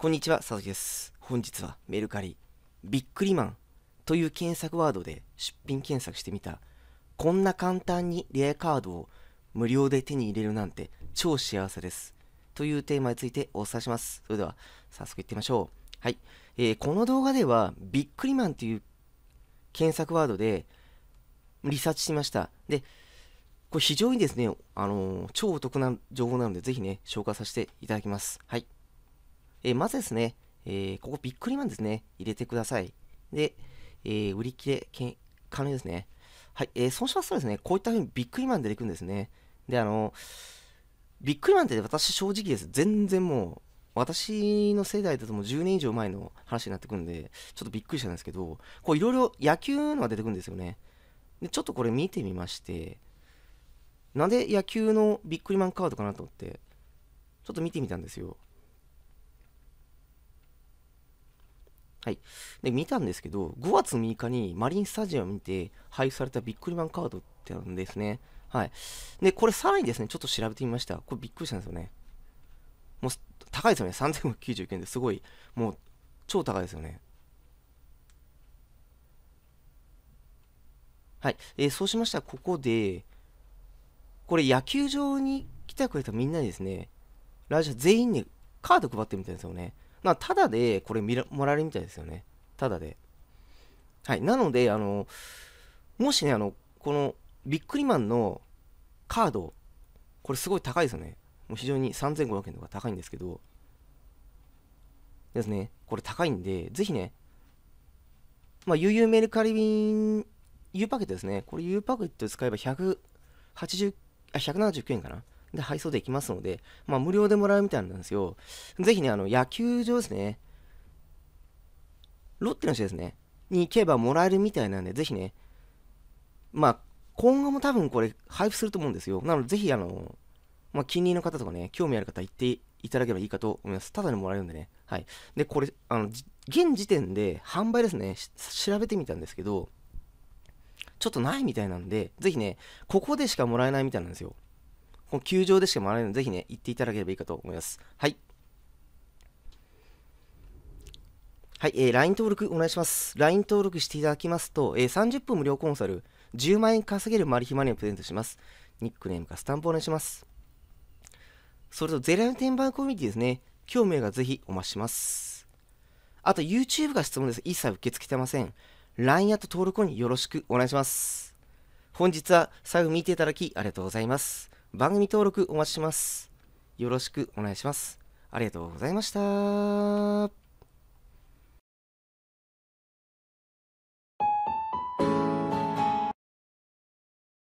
こんにちは、佐々木です。本日はメルカリ、ビックリマンという検索ワードで出品検索してみた、こんな簡単にレアカードを無料で手に入れるなんて超幸せです。というテーマについてお伝えします。それでは、早速いってみましょう。はい。えー、この動画では、ビックリマンという検索ワードでリサーチしました。で、これ非常にですね、あのー、超お得な情報なので、ぜひね、紹介させていただきます。はい。えまずですね、えここびっくりマンですね、入れてください。で、え売り切れけんですね。はい、えー、そうしますとですね、こういったふうにビックリマン出てくるんですね。で、あの、ビックリマンって私正直です。全然もう、私の世代だともう10年以上前の話になってくるんで、ちょっとびっくりしたんですけど、こういろいろ野球のが出てくるんですよね。で、ちょっとこれ見てみまして、なんで野球のビックリマンカードかなと思って、ちょっと見てみたんですよ。はい。で、見たんですけど、5月6日にマリンスタジアムにて配布されたビックリマンカードってるんですね。はい。で、これさらにですね、ちょっと調べてみました。これびっくりしたんですよね。もう、高いですよね。3599円ですごい、もう、超高いですよね。はい。えー、そうしましたら、ここで、これ野球場に来てくれたみんなにですね、来週全員にカード配ってみたんですよね。まあ、ただでこれ見らもらえるみたいですよね。ただで。はい。なので、あの、もしね、あの、このビックリマンのカード、これすごい高いですよね。もう非常に3500円とか高いんですけど、ですね、これ高いんで、ぜひね、まあ、UU メルカリ便 U パケットですね。これ U パケット使えば180、あ、179円かな。で配送できますので、まあ、無料でもらうみたいなんですよ。ぜひね、あの野球場ですね、ロッテの試合ですね、に行けばもらえるみたいなんで、ぜひね、まあ、今後も多分これ配布すると思うんですよ。なので、ぜひ、あの、まあ、近隣の方とかね、興味ある方行っていただければいいかと思います。ただでもらえるんでね。はい。で、これ、あの、現時点で販売ですね、調べてみたんですけど、ちょっとないみたいなんで、ぜひね、ここでしかもらえないみたいなんですよ。この球場でしか回らないので、ぜひね、行っていただければいいかと思います。はい。はい、えー、LINE 登録お願いします。LINE 登録していただきますと、えー、30分無料コンサル、10万円稼げるマル秘マネーをプレゼントします。ニックネームかスタンプお願いします。それと、ゼラン転売コミュニティですね。興味がぜひお待ちします。あと、YouTube が質問です。一切受け付けてません。LINE アット登録後によろしくお願いします。本日は最後見ていただきありがとうございます。番組登録お待ちします。よろしくお願いします。ありがとうございました。